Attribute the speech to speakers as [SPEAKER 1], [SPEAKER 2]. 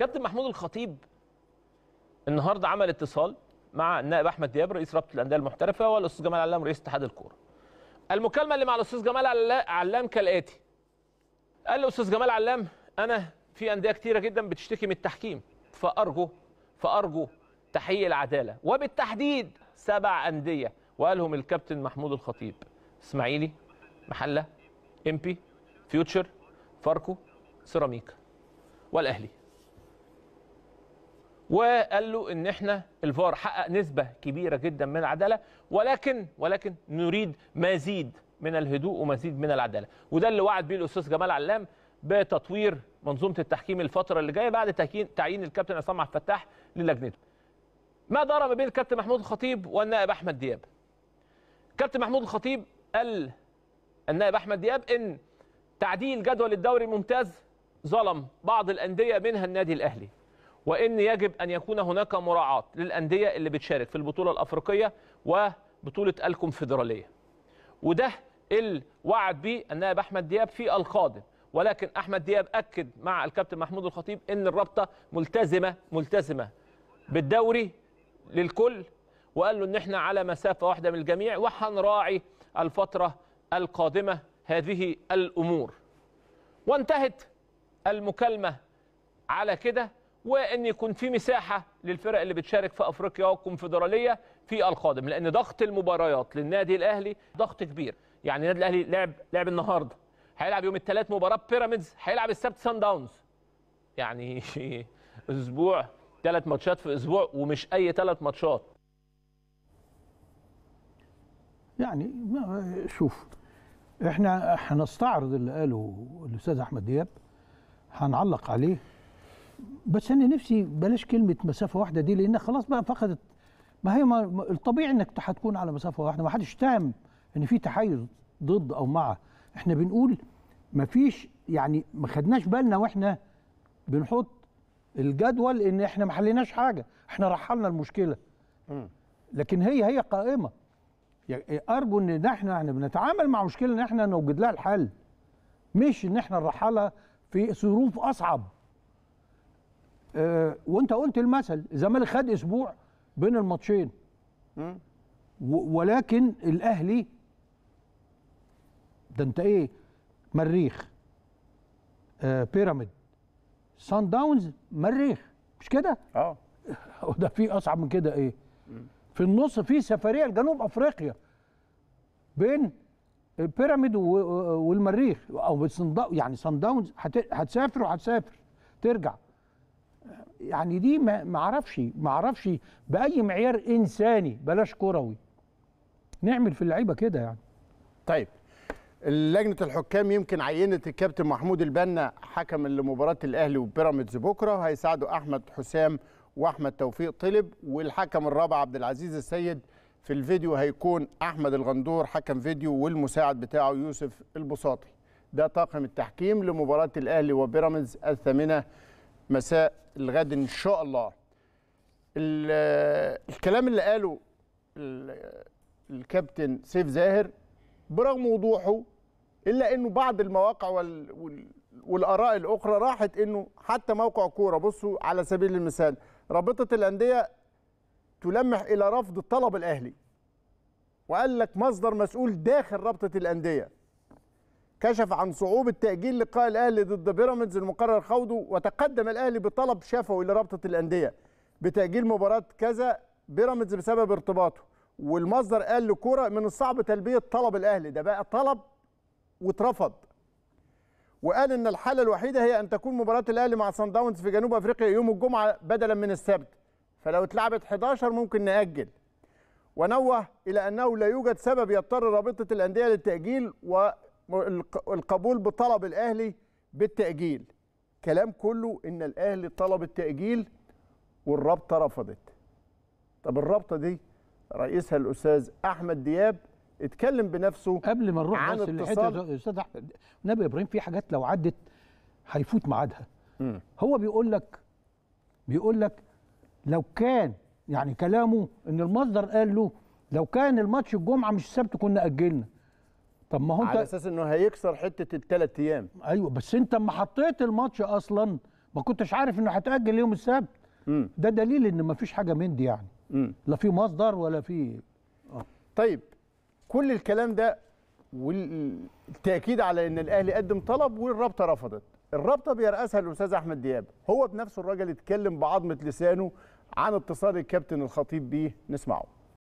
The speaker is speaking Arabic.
[SPEAKER 1] كابتن محمود الخطيب النهارده عمل اتصال مع النائب احمد دياب رئيس رابطه الانديه المحترفه والاستاذ جمال علام رئيس اتحاد الكوره. المكالمه اللي مع الاستاذ جمال علام كالاتي. قال له استاذ جمال علام انا في انديه كتيره جدا بتشتكي من التحكيم فارجو فارجو تحقيق العداله وبالتحديد سبع انديه وقالهم الكابتن محمود الخطيب اسماعيلي محله امبي فيوتشر فاركو سيراميكا والاهلي وقال له ان احنا الفار حقق نسبه كبيره جدا من العداله ولكن ولكن نريد مزيد من الهدوء ومزيد من العداله وده اللي وعد بيه الاستاذ جمال علام بتطوير منظومه التحكيم الفتره اللي جايه بعد تعيين الكابتن عصام عبد الفتاح للجنته. ما دار ما بين الكابتن محمود الخطيب والنائب احمد دياب. الكابتن محمود الخطيب قال النائب احمد دياب ان تعديل جدول الدوري الممتاز ظلم بعض الانديه منها النادي الاهلي وان يجب ان يكون هناك مراعاه للانديه اللي بتشارك في البطوله الافريقيه وبطوله الكونفدراليه وده الوعد بيه النائب احمد دياب في القادم ولكن احمد دياب اكد مع الكابتن محمود الخطيب ان الرابطه ملتزمه ملتزمه بالدوري للكل وقال له ان احنا على مسافه واحده من الجميع وهنراعي الفتره القادمه هذه الامور وانتهت المكالمه على كده وان يكون في مساحه للفرق اللي بتشارك في افريقيا والكونفدراليه في القادم لان ضغط المباريات للنادي الاهلي ضغط كبير يعني النادي الاهلي لعب لعب النهارده هيلعب يوم الثلاث مباراه بيراميدز هيلعب السبت سان داونز يعني اسبوع ثلاث ماتشات في اسبوع ومش اي ثلاث ماتشات
[SPEAKER 2] يعني شوف احنا هنستعرض اللي قاله الاستاذ احمد دياب هنعلق عليه بس انا نفسي بلاش كلمه مسافه واحده دي لان خلاص بقى فقدت ما هي ما الطبيعي انك هتكون على مسافه واحده ما حدش تام ان في تحيز ضد او مع احنا بنقول ما فيش يعني ما خدناش بالنا واحنا بنحط الجدول ان احنا ما حليناش حاجه احنا رحلنا المشكله لكن هي هي قائمه يعني ارجو ان احنا احنا بنتعامل مع مشكله ان احنا نوجد لها الحل مش ان احنا نرحلها في ظروف اصعب آه، وانت قلت المثل الزمالك خد اسبوع بين الماتشين ولكن الاهلي ده انت ايه مريخ آه بيراميد سان داونز مريخ مش كده اه ده في اصعب من كده ايه في النص في سفريه لجنوب افريقيا بين بيراميد والمريخ او يعني سان داونز هتسافر وهتسافر ترجع يعني دي ما اعرفش ما اعرفش باي معيار انساني بلاش كروي نعمل في اللعيبه كده يعني طيب لجنه
[SPEAKER 3] الحكام يمكن عينت الكابتن محمود البنا حكم لمباراه الاهلي وبيراميدز بكره هيساعده احمد حسام واحمد توفيق طلب والحكم الرابع عبد العزيز السيد في الفيديو هيكون احمد الغندور حكم فيديو والمساعد بتاعه يوسف البساطي ده طاقم التحكيم لمباراه الاهلي وبيراميدز الثامنه مساء الغد ان شاء الله الكلام اللي قاله الكابتن سيف زاهر برغم وضوحه الا انه بعض المواقع والاراء الاخرى راحت انه حتى موقع كوره بصوا على سبيل المثال رابطه الانديه تلمح الى رفض طلب الاهلي وقال لك مصدر مسؤول داخل رابطه الانديه كشف عن صعوبة تأجيل لقاء الأهلي ضد بيراميدز المقرر خوضه وتقدم الأهلي بطلب شفوي لرابطة الأندية بتأجيل مباراة كذا بيراميدز بسبب ارتباطه والمصدر قال لكورة من الصعب تلبية طلب الأهلي ده بقى طلب واترفض وقال ان الحاله الوحيده هي ان تكون مباراه الاهلي مع سان داونز في جنوب افريقيا يوم الجمعه بدلا من السبت فلو اتلعبت 11 ممكن ناجل ونوه الى انه لا يوجد سبب يضطر رابطه الانديه للتاجيل و القبول بطلب الاهلي بالتاجيل كلام كله ان الاهلي طلب التاجيل والرابطه رفضت طب الرابطه دي
[SPEAKER 2] رئيسها الاستاذ احمد دياب اتكلم بنفسه قبل ما نروح بس للحته يا استاذ نبي ابراهيم في حاجات لو عدت هيفوت ميعادها هو بيقول لك بيقول لك لو كان يعني كلامه ان المصدر قال له لو كان الماتش الجمعه مش السبت كنا اجلنا طب ما هو انت على اساس انه هيكسر حته الثلاث ايام ايوه بس انت ما حطيت الماتش اصلا ما كنتش عارف انه هتاجل يوم السبت ده دليل ان ما فيش حاجه من دي يعني مم. لا في مصدر ولا في آه. طيب كل الكلام ده والتاكيد
[SPEAKER 3] على ان الاهلي قدم طلب والرابطه رفضت الرابطه بيرأسها الاستاذ احمد دياب هو بنفسه الراجل اتكلم بعظمه لسانه عن اتصال الكابتن الخطيب بيه نسمعه